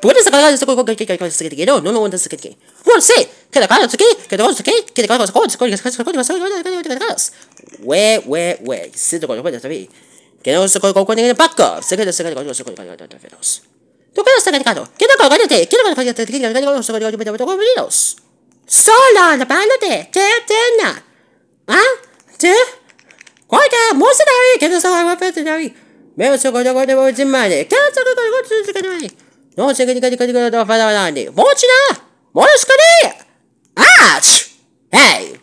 Puedes sacar la no, no no que no no, qué te qué te te te no te pasa? ¿Qué te pasa? ¿Qué te pasa? ¿Qué te pasa? ¿Qué te pasa? ¿Qué te pasa? ¿Qué te no ¿Qué que no ¿Qué que no te tena. ¿Ah? ¿Te? pasa? ¿Qué que a ¿Qué te no Non, c'est que tu vas on la Bon, tu l'as Bon, je connais Ah Hey